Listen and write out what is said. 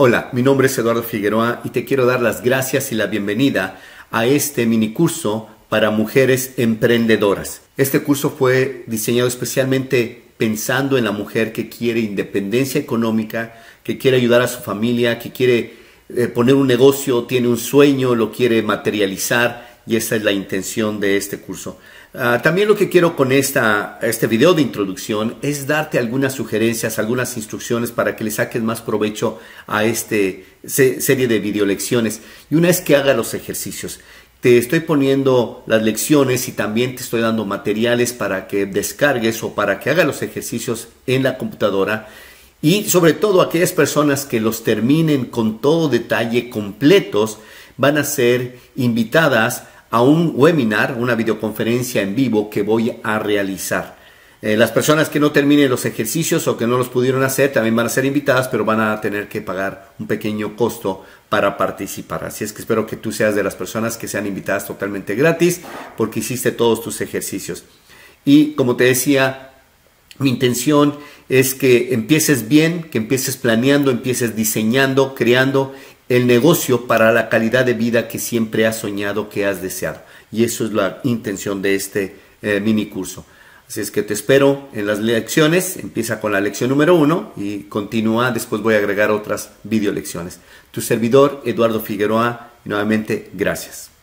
Hola, mi nombre es Eduardo Figueroa y te quiero dar las gracias y la bienvenida a este mini curso para mujeres emprendedoras. Este curso fue diseñado especialmente pensando en la mujer que quiere independencia económica, que quiere ayudar a su familia, que quiere eh, poner un negocio, tiene un sueño, lo quiere materializar y esta es la intención de este curso. Ah, también lo que quiero con este video de introducción es darte algunas sugerencias, algunas instrucciones para que le saques más provecho a esta serie de videolecciones. Y una es que haga los ejercicios. Te estoy poniendo las lecciones y también te estoy dando materiales para que descargues o para que haga los ejercicios en la computadora. Y sobre todo aquellas personas que los terminen con todo detalle completos van a ser invitadas a un webinar, una videoconferencia en vivo que voy a realizar. Eh, las personas que no terminen los ejercicios o que no los pudieron hacer también van a ser invitadas, pero van a tener que pagar un pequeño costo para participar. Así es que espero que tú seas de las personas que sean invitadas totalmente gratis porque hiciste todos tus ejercicios. Y como te decía, mi intención es que empieces bien, que empieces planeando, empieces diseñando, creando el negocio para la calidad de vida que siempre has soñado, que has deseado. Y eso es la intención de este eh, mini curso. Así es que te espero en las lecciones. Empieza con la lección número uno y continúa. Después voy a agregar otras video lecciones. Tu servidor, Eduardo Figueroa. Nuevamente, gracias.